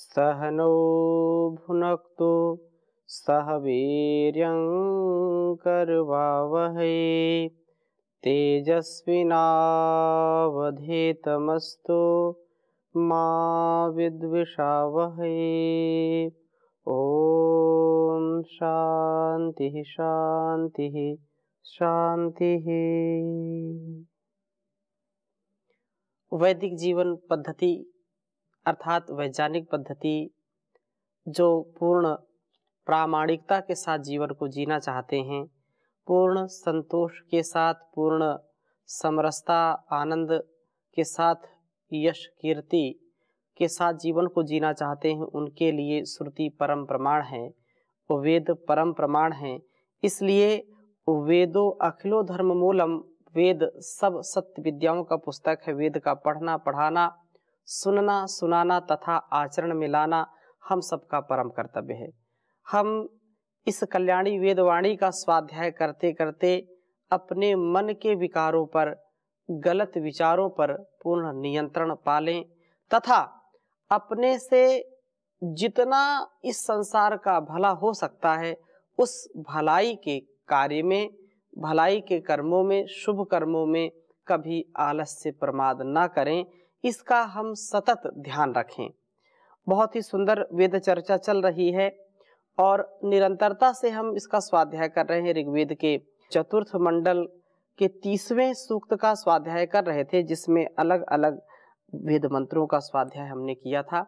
सहनो भुनक्तु सह वह तेजस्विनावधेतमस्तु मा विद्विषावहै ओ शांति शांति शांति वैदिक जीवन पद्धति अर्थात वैज्ञानिक पद्धति जो पूर्ण प्रामाणिकता के साथ जीवन को जीना चाहते हैं पूर्ण संतोष के साथ पूर्ण समरसता आनंद के साथ यश कीर्ति के साथ जीवन को जीना चाहते हैं उनके लिए श्रुति परम प्रमाण है वेद परम प्रमाण है इसलिए वेदो अखिलो धर्म मूलम वेद सब सत्य विद्याओं का पुस्तक है वेद का पढ़ना पढ़ाना सुनना सुनाना तथा आचरण में लाना हम सबका परम कर्तव्य है हम इस कल्याणी वेदवाणी का स्वाध्याय करते करते अपने मन के विकारों पर गलत विचारों पर पूर्ण नियंत्रण पालें तथा अपने से जितना इस संसार का भला हो सकता है उस भलाई के कार्य में भलाई के कर्मों में शुभ कर्मों में कभी आलस्य प्रमाद ना करें इसका हम सतत ध्यान रखें बहुत ही सुंदर वेद चर्चा चल रही है और निरंतरता से हम इसका स्वाध्याय कर रहे हैं ऋग्वेद के चतुर्थ मंडल के तीसवें सूक्त का स्वाध्याय कर रहे थे जिसमें अलग अलग वेद मंत्रों का स्वाध्याय हमने किया था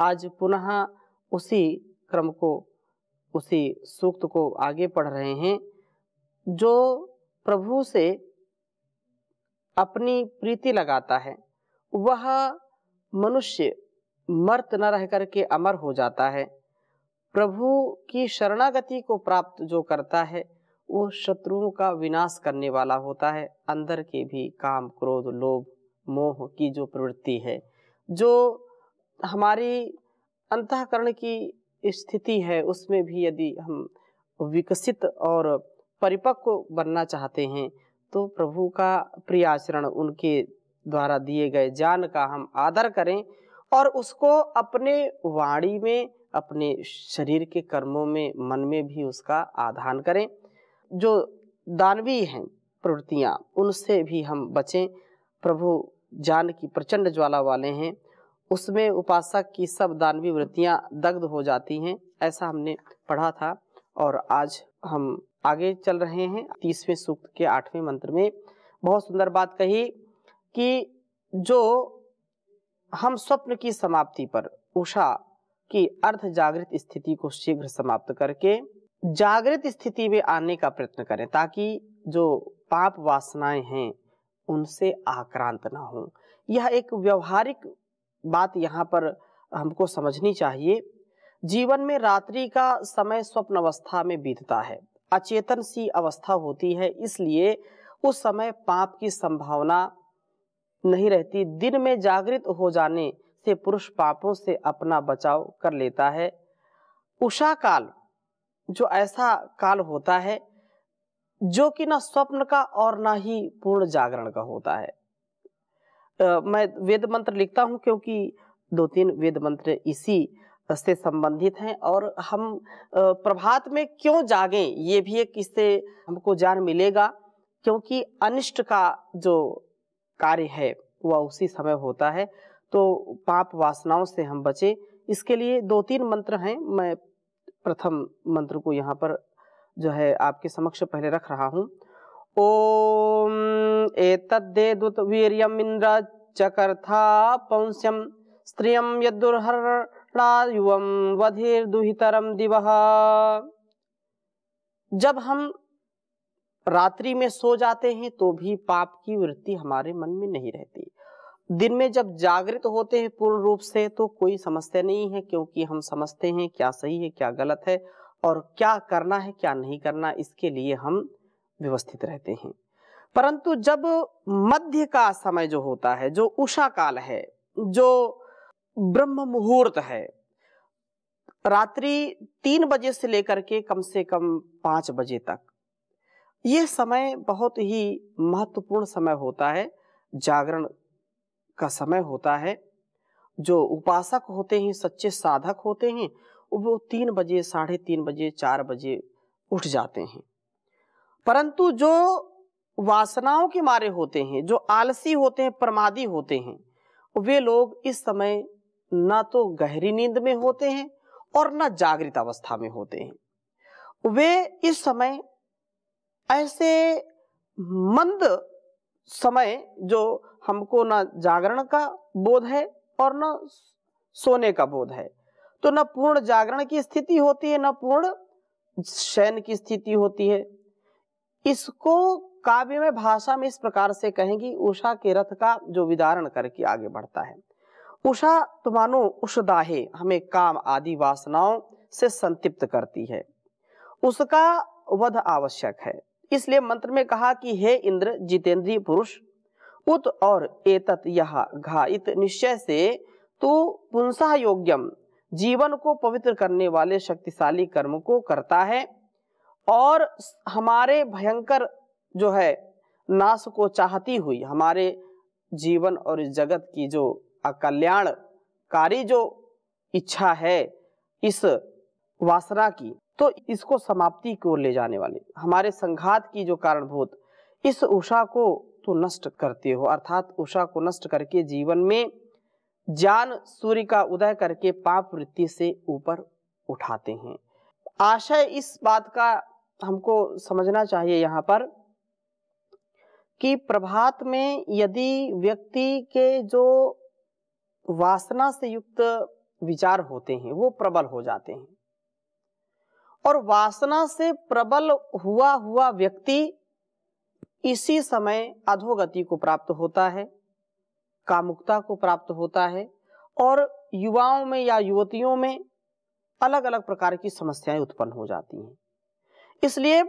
आज पुनः उसी क्रम को उसी सूक्त को आगे पढ़ रहे हैं जो प्रभु से अपनी प्रीति लगाता है वह मनुष्य मर्त न रह करके अमर हो जाता है प्रभु की शरणागति को प्राप्त जो करता है वो शत्रुओं का विनाश करने वाला होता है अंदर के भी काम क्रोध लोभ मोह की जो प्रवृत्ति है जो हमारी अंतकरण की स्थिति है उसमें भी यदि हम विकसित और परिपक्व बनना चाहते हैं तो प्रभु का प्रिय आचरण उनके द्वारा दिए गए ज्ञान का हम आदर करें और उसको अपने वाणी में अपने शरीर के कर्मों में मन में भी उसका आधान करें जो दानवी हैं प्रवृत्तियाँ उनसे भी हम बचें प्रभु ज्ञान की प्रचंड ज्वाला वाले हैं उसमें उपासक की सब दानवी वृत्तियाँ दग्ध हो जाती हैं ऐसा हमने पढ़ा था और आज हम आगे चल रहे हैं तीसवें सूक्त के आठवें मंत्र में बहुत सुंदर बात कही कि जो हम स्वप्न की समाप्ति पर उषा की अर्ध जागृत स्थिति को शीघ्र समाप्त करके जागृत स्थिति में आने का प्रयत्न करें ताकि जो पाप वासनाएं हैं उनसे आक्रांत ना हो यह एक व्यवहारिक बात यहाँ पर हमको समझनी चाहिए जीवन में रात्रि का समय स्वप्न अवस्था में बीतता है अचेतन सी अवस्था होती है इसलिए उस समय पाप की संभावना नहीं रहती दिन में जागृत हो जाने से पुरुष पापों से अपना बचाव कर लेता है उषा काल जो ऐसा काल होता है जो कि ना स्वप्न का और ना ही पूर्ण जागरण का होता है आ, मैं वेद मंत्र लिखता हूं क्योंकि दो तीन वेद मंत्र इसी से संबंधित हैं और हम प्रभात में क्यों जागें ये भी एक इससे हमको जान मिलेगा क्योंकि अनिष्ट का जो कार्य है वह उसी समय होता है तो पाप वासनाओं से हम बचे इसके लिए दो तीन मंत्र हैं मैं प्रथम मंत्र को यहाँ पर जो है आपके समक्ष पहले रख रहा हूँ ओम एतद्दे दुत वीरियम इंद्र चकर्था पौंस्यम स्त्रियम यदुर्हरणायुवम वधिर दुहितरम दिवह जब हम रात्रि में सो जाते हैं तो भी पाप की वृत्ति हमारे मन में नहीं रहती दिन में जब जागृत होते हैं पूर्ण रूप से तो कोई समस्या नहीं है क्योंकि हम समझते हैं क्या सही है क्या गलत है और क्या करना है क्या नहीं करना इसके लिए हम व्यवस्थित रहते हैं परंतु जब मध्य का समय जो होता है जो उषा काल है जो ब्रह्म मुहूर्त है रात्रि तीन बजे से लेकर के कम से कम पांच बजे तक ये समय बहुत ही महत्वपूर्ण समय होता है जागरण का समय होता है जो उपासक होते हैं सच्चे साधक होते हैं वो तीन बजे साढ़े तीन बजे चार बजे उठ जाते हैं परंतु जो वासनाओं के मारे होते हैं जो आलसी होते हैं प्रमादी होते हैं वे लोग इस समय ना तो गहरी नींद में होते हैं और ना जागृत अवस्था में होते हैं वे इस समय ऐसे मंद समय जो हमको ना जागरण का बोध है और न सोने का बोध है तो न पूर्ण जागरण की स्थिति होती है न पूर्ण शयन की स्थिति होती है इसको काव्य में भाषा में इस प्रकार से कहेंगी उषा के रथ का जो विदारण करके आगे बढ़ता है उषा तो मानो उषदाहे हमें काम आदि वासनाओं से संतिप्त करती है उसका वध आवश्यक है इसलिए मंत्र में कहा कि हे इंद्र जितेंद्रीय पुरुष उत और एतत यह घात निश्चय से तू पुंसा योग्यम जीवन को पवित्र करने वाले शक्तिशाली कर्म को करता है और हमारे भयंकर जो है नाश को चाहती हुई हमारे जीवन और इस जगत की जो अकल्याणकारी जो इच्छा है इस वासना की तो इसको समाप्ति की ओर ले जाने वाले हमारे संघात की जो कारणभूत इस उषा को तो नष्ट करते हो अर्थात उषा को नष्ट करके जीवन में ज्ञान सूर्य का उदय करके पाप वृत्ति से ऊपर उठाते हैं आशय इस बात का हमको समझना चाहिए यहाँ पर कि प्रभात में यदि व्यक्ति के जो वासना से युक्त विचार होते हैं वो प्रबल हो जाते हैं और वासना से प्रबल हुआ हुआ व्यक्ति इसी समय अधोगति को प्राप्त होता है कामुकता को प्राप्त होता है और युवाओं में या युवतियों में अलग अलग प्रकार की समस्याएं उत्पन्न हो जाती हैं इसलिए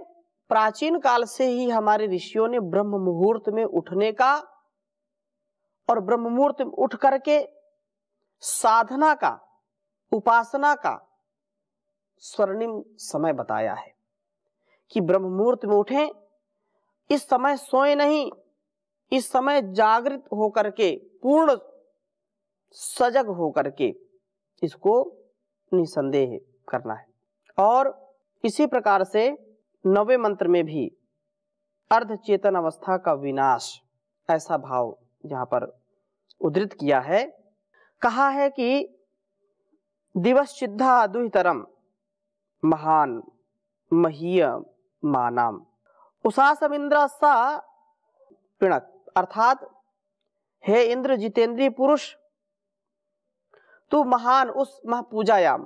प्राचीन काल से ही हमारे ऋषियों ने ब्रह्म मुहूर्त में उठने का और ब्रह्म मुहूर्त उठ करके साधना का उपासना का स्वर्णिम समय बताया है कि ब्रह्म मुहूर्त में उठे इस समय सोए नहीं इस समय जागृत होकर के पूर्ण सजग होकर के इसको निसंदेह करना है और इसी प्रकार से नवे मंत्र में भी अर्ध चेतन अवस्था का विनाश ऐसा भाव यहां पर उद्धृत किया है कहा है कि दिवस सिद्धा दुहितरम महान महीय मानाम उषा समिंद्र सा पिणक अर्थात हे इंद्र जितेंद्रीय पुरुष तू महान उस महापूजायाम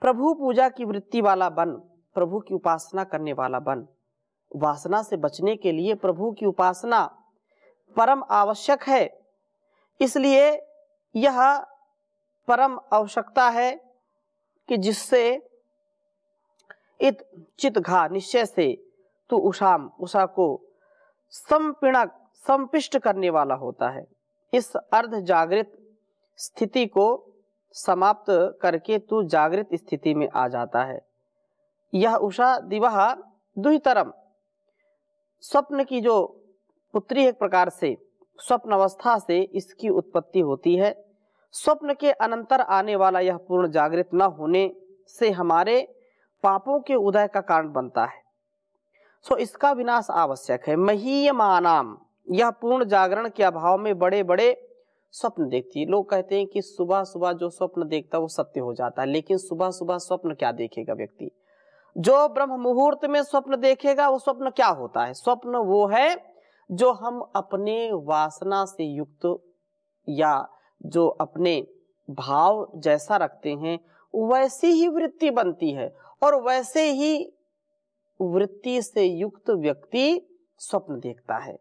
प्रभु पूजा की वृत्ति वाला बन प्रभु की उपासना करने वाला बन वासना से बचने के लिए प्रभु की उपासना परम आवश्यक है इसलिए यह परम आवश्यकता है कि जिससे इत चित घा निश्चय से तू उषाम उषा को संपीणक संपिष्ट करने वाला होता है इस अर्ध जागृत स्थिति को समाप्त करके तू जागृत स्थिति में आ जाता है यह उषा दिवाह दुहितरम स्वप्न की जो पुत्री एक प्रकार से स्वप्न अवस्था से इसकी उत्पत्ति होती है स्वप्न के अनंतर आने वाला यह पूर्ण जागृत न होने से हमारे पापों के उदय का कारण बनता है सो इसका विनाश आवश्यक है महीमानाम यह पूर्ण जागरण के अभाव में बड़े बड़े स्वप्न देखती है लोग कहते हैं कि सुबह सुबह जो स्वप्न देखता है वो सत्य हो जाता है लेकिन सुबह सुबह स्वप्न क्या देखेगा व्यक्ति जो ब्रह्म मुहूर्त में स्वप्न देखेगा वो स्वप्न क्या होता है स्वप्न वो है जो हम अपने वासना से युक्त या जो अपने भाव जैसा रखते हैं वैसी ही वृत्ति बनती है और वैसे ही वृत्ति से युक्त व्यक्ति स्वप्न देखता है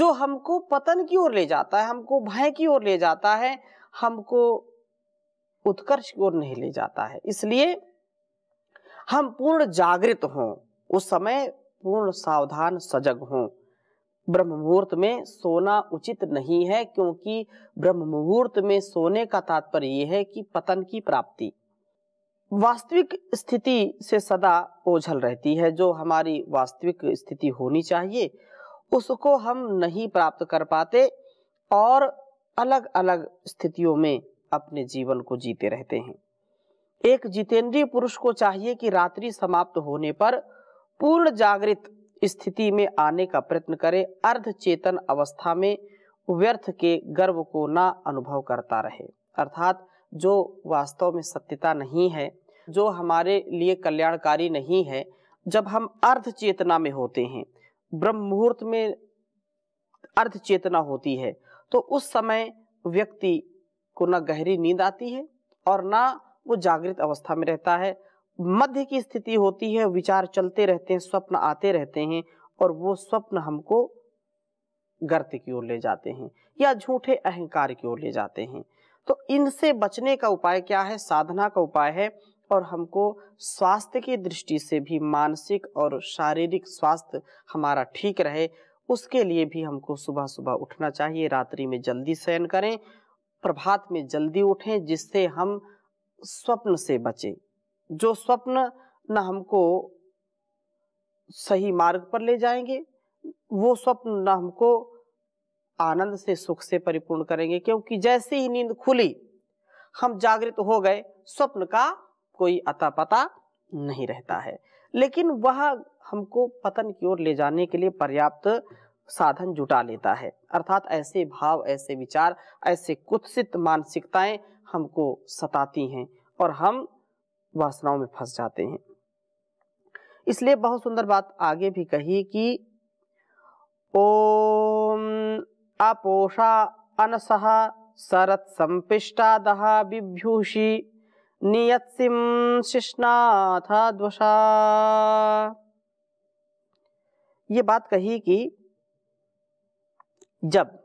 जो हमको पतन की ओर ले जाता है हमको भय की ओर ले जाता है हमको उत्कर्ष की ओर नहीं ले जाता है इसलिए हम पूर्ण जागृत हों उस समय पूर्ण सावधान सजग हों ब्रह्म मुहूर्त में सोना उचित नहीं है क्योंकि ब्रह्म मुहूर्त में सोने का तात्पर्य यह है कि पतन की प्राप्ति वास्तविक स्थिति से सदा ओझल रहती है जो हमारी वास्तविक स्थिति होनी चाहिए उसको हम नहीं प्राप्त कर पाते और अलग अलग स्थितियों में अपने जीवन को जीते रहते हैं एक जितेंद्रीय पुरुष को चाहिए कि रात्रि समाप्त होने पर पूर्ण जागृत स्थिति में आने का प्रयत्न करे अर्ध चेतन अवस्था में व्यर्थ के गर्व को ना अनुभव करता रहे अर्थात जो वास्तव में सत्यता नहीं है जो हमारे लिए कल्याणकारी नहीं है जब हम अर्ध चेतना में होते हैं ब्रह्म मुहूर्त में अर्ध चेतना होती है तो उस समय व्यक्ति को ना गहरी नींद आती है और ना वो जागृत अवस्था में रहता है मध्य की स्थिति होती है विचार चलते रहते हैं स्वप्न आते रहते हैं और वो स्वप्न हमको गर्त की ओर ले जाते हैं या झूठे अहंकार की ओर ले जाते हैं तो इनसे बचने का उपाय क्या है साधना का उपाय है और हमको स्वास्थ्य की दृष्टि से भी मानसिक और शारीरिक स्वास्थ्य हमारा ठीक रहे उसके लिए भी हमको सुबह सुबह उठना चाहिए रात्रि में जल्दी शयन करें प्रभात में जल्दी उठें जिससे हम स्वप्न से बचें जो स्वप्न न हमको सही मार्ग पर ले जाएंगे वो स्वप्न न हमको आनंद से सुख से परिपूर्ण करेंगे क्योंकि जैसे ही नींद खुली हम जागृत हो गए स्वप्न का कोई अता पता नहीं रहता है लेकिन वह हमको पतन की ओर ले जाने के लिए पर्याप्त साधन जुटा लेता है अर्थात ऐसे भाव ऐसे विचार ऐसे कुत्सित मानसिकताएं हमको सताती हैं और हम वासनाओं में फंस जाते हैं इसलिए बहुत सुंदर बात आगे भी कही कि ओम अपोषा अनसहा सरत दहा विभ्यूषी नियत्सिं शिष्णाथाद्वषा ये बात कही कि जब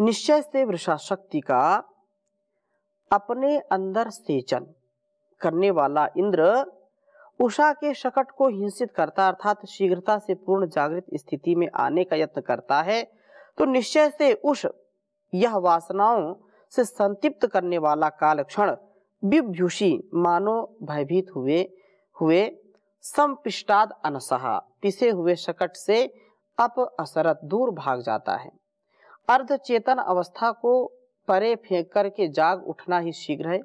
निश्चय से वृषा शक्ति का अपने अंदर सेचन करने वाला इंद्र उषा के शकट को हिंसित करता अर्थात शीघ्रता से पूर्ण जागृत स्थिति में आने का यत्न करता है तो निश्चय से उष यह वासनाओं से संतिप्त करने वाला काल क्षण विभ्युषी मानो भयभीत हुए हुए संपिष्टाद अनसहा पिसे हुए शकट से अप असरत दूर भाग जाता है अर्ध चेतन अवस्था को परे फेंक करके जाग उठना ही शीघ्र है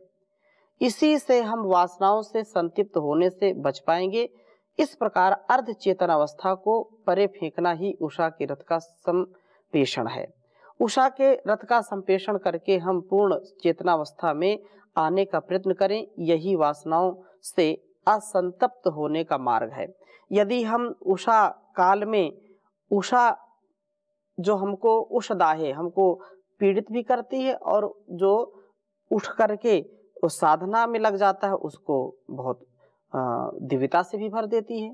इसी से हम वासनाओं से संतिप्त होने से बच पाएंगे इस प्रकार अर्ध चेतन अवस्था को परे फेंकना ही उषा के रथ का संपेषण है उषा के रथ का संपेषण करके हम पूर्ण चेतनावस्था में आने का प्रयत्न करें यही वासनाओं से असंतप्त होने का मार्ग है यदि हम उषा काल में उषा जो हमको उषदा है हमको पीड़ित भी करती है और जो उठ करके उस साधना में लग जाता है उसको बहुत दिव्यता से भी भर देती है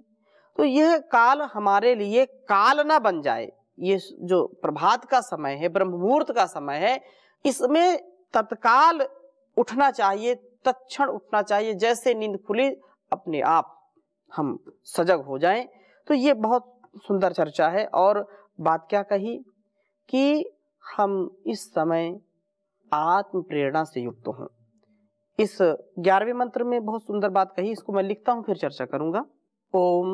तो यह काल हमारे लिए काल ना बन जाए ये जो प्रभात का समय है ब्रह्म मुहूर्त का समय है इसमें तत्काल उठना चाहिए तत्ण उठना चाहिए जैसे नींद खुली अपने आप हम सजग हो जाएं तो ये बहुत सुंदर चर्चा है और बात क्या कही कि हम इस समय आत्म प्रेरणा से युक्त हों इस ग्यारहवें मंत्र में बहुत सुंदर बात कही इसको मैं लिखता हूं फिर चर्चा करूंगा ओम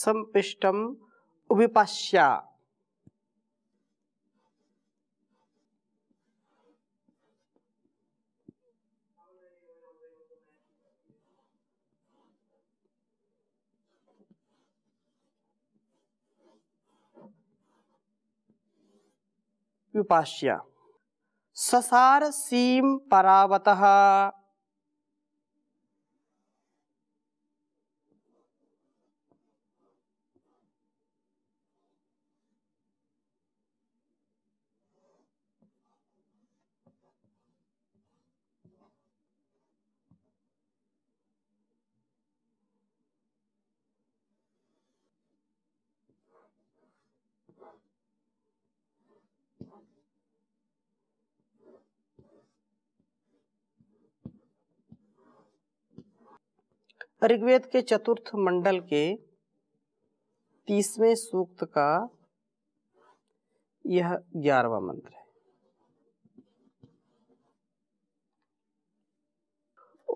संपिष्टम विपश्या विपाश्या ससार सीम परावतः ऋग्वेद के चतुर्थ मंडल के तीसवें सूक्त का यह ग्यारहवा मंत्र है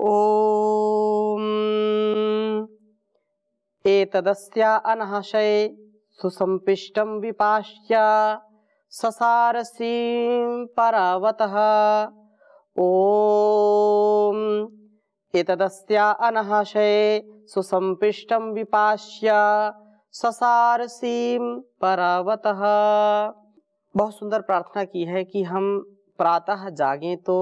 ओम एतदस्या अनहशय सुसंपिष्टम विपाश्य ससारसीम परावत ओम एतदस्या अनहशये विपाश्य ससारसीम परावतः बहुत सुंदर प्रार्थना की है कि हम प्रातः जागें तो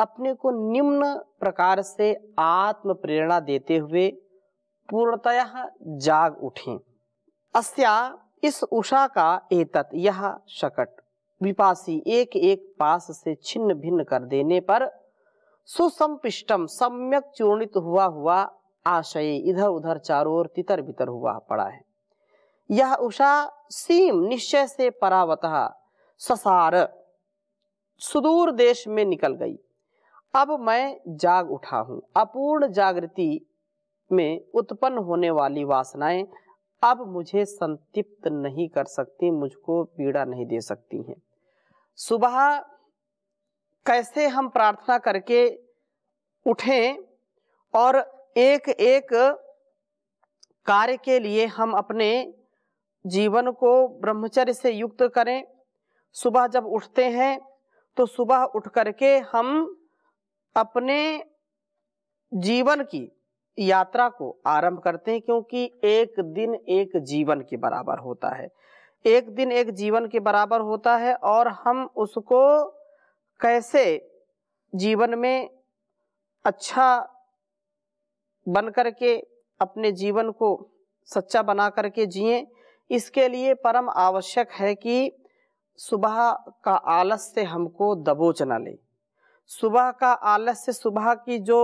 अपने को निम्न प्रकार से आत्म प्रेरणा देते हुए पूर्णतः जाग उठें अस्या इस उषा का एतत यह शकट विपासी एक एक पास से छिन्न भिन्न कर देने पर सुसंपिष्टम सम्यक चूर्णित हुआ हुआ आशय इधर उधर चारों ओर तितर बितर हुआ पड़ा है यह उषा सीम निश्चय से परावत ससार सुदूर देश में निकल गई अब मैं जाग उठा हूं अपूर्ण जागृति में उत्पन्न होने वाली वासनाएं अब मुझे संतिप्त नहीं कर सकती मुझको पीड़ा नहीं दे सकती हैं सुबह कैसे हम प्रार्थना करके उठें और एक एक कार्य के लिए हम अपने जीवन को ब्रह्मचर्य से युक्त करें सुबह जब उठते हैं तो सुबह उठ करके हम अपने जीवन की यात्रा को आरंभ करते हैं क्योंकि एक दिन एक जीवन के बराबर होता है एक दिन एक जीवन के बराबर होता है और हम उसको कैसे जीवन में अच्छा बन कर के अपने जीवन को सच्चा बना करके जिए इसके लिए परम आवश्यक है कि सुबह का आलस से हमको दबोच न ले सुबह का आलस से सुबह की जो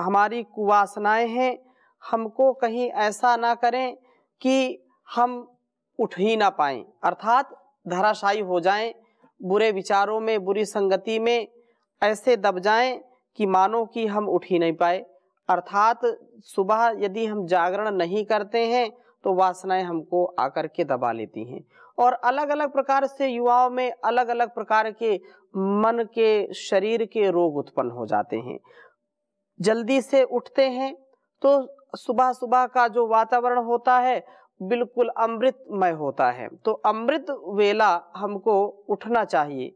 हमारी कुवासनाएं हैं हमको कहीं ऐसा ना करें कि हम उठ ही ना पाएं अर्थात धराशायी हो जाएं बुरे विचारों में बुरी संगति में ऐसे दब जाएं कि मानो कि हम उठ ही नहीं पाए अर्थात सुबह यदि हम जागरण नहीं करते हैं तो वासनाएं हमको आकर के दबा लेती हैं और अलग अलग प्रकार से युवाओं में अलग अलग प्रकार के मन के शरीर के रोग उत्पन्न हो जाते हैं जल्दी से उठते हैं तो सुबह सुबह का जो वातावरण होता है बिल्कुल अमृतमय होता है तो अमृत वेला हमको उठना चाहिए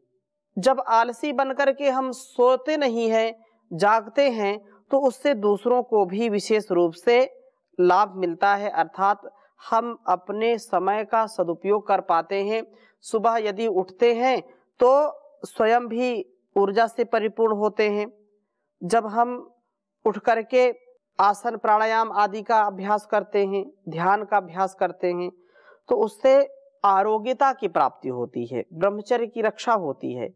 जब आलसी बनकर के हम सोते नहीं हैं जागते हैं तो उससे दूसरों को भी विशेष रूप से लाभ मिलता है अर्थात हम अपने समय का सदुपयोग कर पाते हैं सुबह यदि उठते हैं तो स्वयं भी ऊर्जा से परिपूर्ण होते हैं जब हम उठ करके आसन प्राणायाम आदि का अभ्यास करते हैं ध्यान का अभ्यास करते हैं तो उससे आरोग्यता की प्राप्ति होती है ब्रह्मचर्य की रक्षा होती है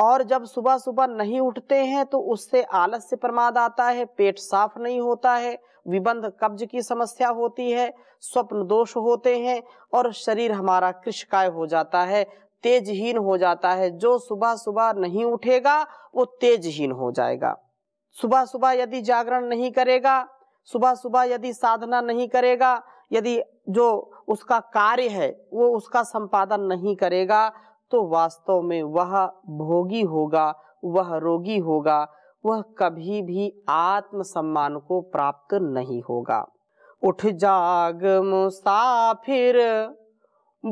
और जब सुबह सुबह नहीं उठते हैं तो उससे आलस्य प्रमाद आता है पेट साफ नहीं होता है विबंध कब्ज की समस्या होती है स्वप्न दोष होते हैं और शरीर हमारा कृषकाय हो जाता है तेजहीन हो जाता है जो सुबह सुबह नहीं उठेगा वो तेजहीन हो जाएगा सुबह सुबह यदि जागरण नहीं करेगा सुबह सुबह यदि साधना नहीं करेगा यदि जो उसका कार्य है वो उसका संपादन नहीं करेगा तो वास्तव में वह भोगी होगा वह रोगी होगा वह कभी भी आत्म सम्मान को प्राप्त नहीं होगा उठ जाग मुसाफिर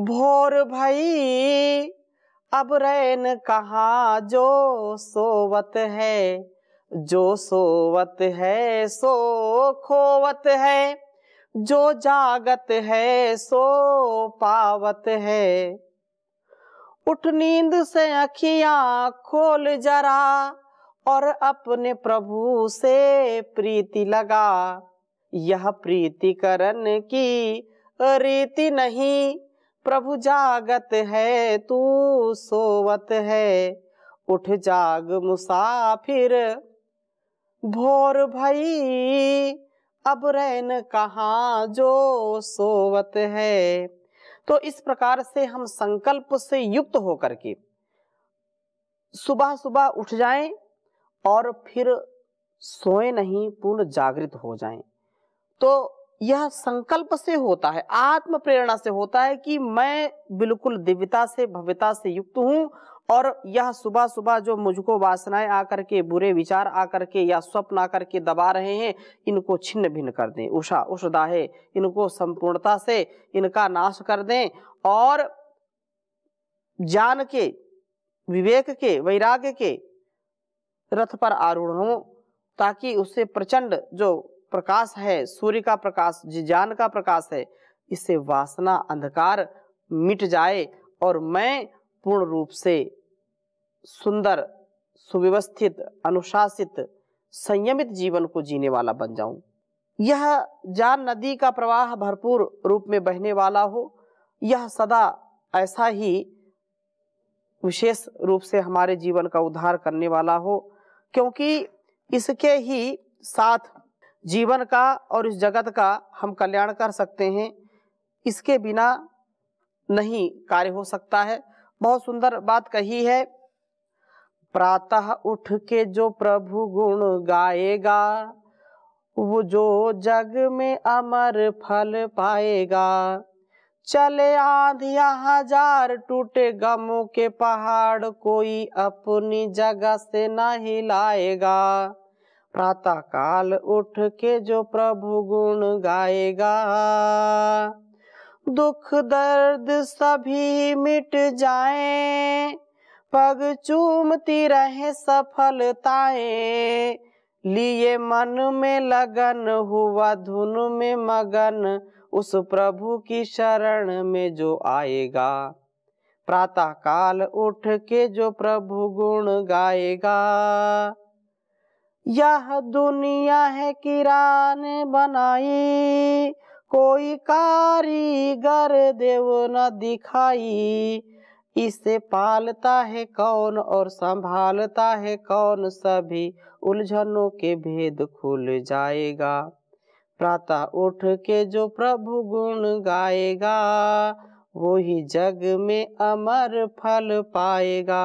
भोर भई अब रैन कहा जो सोवत है जो सोवत है सो खोवत है जो जागत है सो पावत है उठ नींद से अखियां खोल जरा और अपने प्रभु से प्रीति लगा यह प्रीति करण की रीति नहीं प्रभु जागत है तू सोवत है उठ जाग मुसाफिर भोर भई अब रैन कहा जो सोवत है तो इस प्रकार से हम संकल्प से युक्त होकर के सुबह सुबह उठ जाएं और फिर सोए नहीं पूर्ण जागृत हो जाएं तो यह संकल्प से होता है आत्म प्रेरणा से होता है कि मैं बिल्कुल दिव्यता से भव्यता से युक्त हूं और यह सुबह सुबह जो मुझको वासनाएं आकर के बुरे विचार आकर के या स्वप्न आकर के दबा रहे हैं इनको छिन्न भिन्न कर दें उषा उषदाहे इनको संपूर्णता से इनका नाश कर दें और जान के विवेक के वैराग्य के रथ पर आरूढ़ हों ताकि उससे प्रचंड जो प्रकाश है सूर्य का प्रकाश ज्ञान का प्रकाश है इससे वासना अंधकार मिट जाए और मैं पूर्ण रूप से सुंदर सुव्यवस्थित अनुशासित संयमित जीवन को जीने वाला बन जाऊं यह जान नदी का प्रवाह भरपूर रूप में बहने वाला हो यह सदा ऐसा ही विशेष रूप से हमारे जीवन का उद्धार करने वाला हो क्योंकि इसके ही साथ जीवन का और इस जगत का हम कल्याण कर सकते हैं इसके बिना नहीं कार्य हो सकता है बहुत सुंदर बात कही है प्रातः उठ के जो प्रभु गुण गाएगा वो जो जग में अमर फल पाएगा चले आधिया हजार टूटे गमों के पहाड़ कोई अपनी जगह से न हिलाएगा प्रातः काल उठ के जो प्रभु गुण गाएगा दुख दर्द सभी मिट जाए पग चूमती रहे सफलताएं लिए मन में लगन हुआ धुन में मगन उस प्रभु की शरण में जो आएगा प्रातः काल उठ के जो प्रभु गुण गाएगा यह दुनिया है किरान बनाई कोई कारीगर देव न दिखाई इसे पालता है कौन और संभालता है कौन सभी उलझनों के भेद खुल जाएगा प्रातः उठ के जो प्रभु गुण गाएगा वो ही जग में अमर फल पाएगा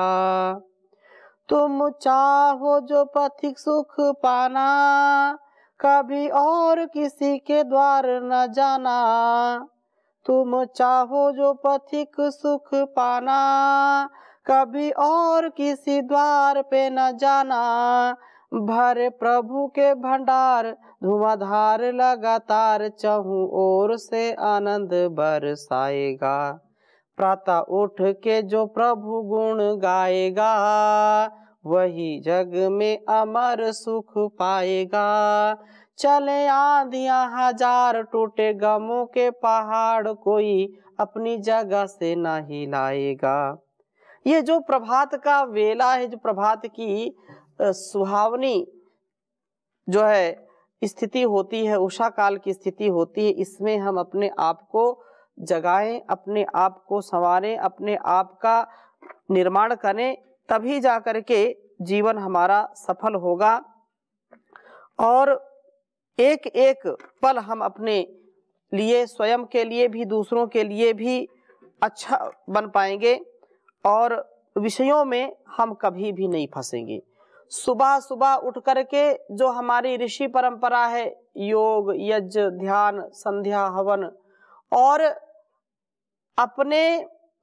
तुम चाहो जो पथिक सुख पाना कभी और किसी के द्वार न जाना तुम चाहो जो पथिक सुख पाना कभी और किसी द्वार पे न जाना भर प्रभु के भंडार धुआधार लगातार चहु ओर से आनंद बरसाएगा प्रातः उठ के जो प्रभु गुण गाएगा वही जग में अमर सुख पाएगा चले आंधिया हजार टूटे गमों के पहाड़ कोई अपनी जगह से ना हिलाएगा ये जो प्रभात का वेला है जो प्रभात की सुहावनी जो है स्थिति होती है उषा काल की स्थिति होती है इसमें हम अपने आप को जगाएं अपने आप को संवारें अपने आप का निर्माण करें तभी जा कर के जीवन हमारा सफल होगा और एक एक पल हम अपने लिए स्वयं के लिए भी दूसरों के लिए भी अच्छा बन पाएंगे और विषयों में हम कभी भी नहीं फंसेंगे सुबह सुबह उठ कर के जो हमारी ऋषि परंपरा है योग यज्ञ ध्यान संध्या हवन और अपने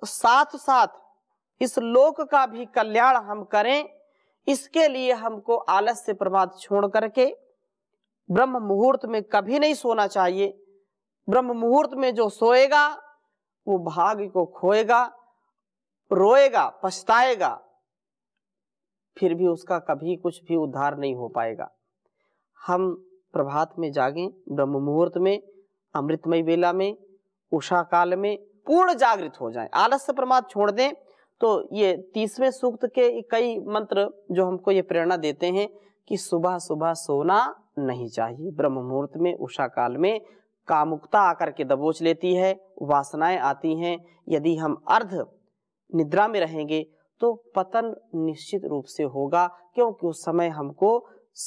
साथ साथ इस लोक का भी कल्याण हम करें इसके लिए हमको आलस्य प्रमाद छोड़ करके ब्रह्म मुहूर्त में कभी नहीं सोना चाहिए ब्रह्म मुहूर्त में जो सोएगा वो भाग्य को खोएगा रोएगा पछताएगा फिर भी उसका कभी कुछ भी उद्धार नहीं हो पाएगा हम प्रभात में जागे ब्रह्म मुहूर्त में अमृतमय वेला में उषा काल में पूर्ण जागृत हो जाए आलस्य प्रमाद छोड़ दें तो ये तीसवें सूक्त के कई मंत्र जो हमको ये प्रेरणा देते हैं कि सुबह सुबह सोना नहीं चाहिए ब्रह्म मुहूर्त में उषा काल में कामुकता आकर के दबोच लेती है वासनाएं आती हैं यदि हम अर्ध निद्रा में रहेंगे तो पतन निश्चित रूप से होगा क्योंकि उस समय हमको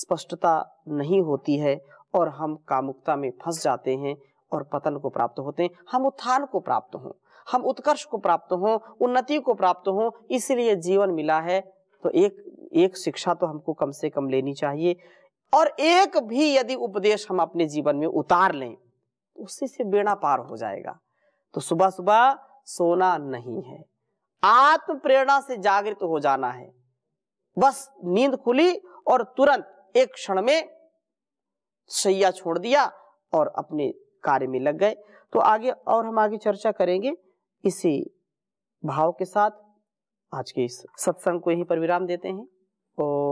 स्पष्टता नहीं होती है और हम कामुकता में फंस जाते हैं और पतन को प्राप्त होते हैं हम उत्थान को प्राप्त हों हम उत्कर्ष को प्राप्त हों उन्नति को प्राप्त हों इसलिए जीवन मिला है तो एक एक शिक्षा तो हमको कम से कम लेनी चाहिए और एक भी यदि उपदेश हम अपने जीवन में उतार लें तो उसी से बेड़ा पार हो जाएगा तो सुबह सुबह सोना नहीं है आत्म प्रेरणा से जागृत हो जाना है बस नींद खुली और तुरंत एक क्षण में सैया छोड़ दिया और अपने कार्य में लग गए तो आगे और हम आगे चर्चा करेंगे इसी भाव के साथ आज के इस सत्संग को यहीं पर विराम देते हैं और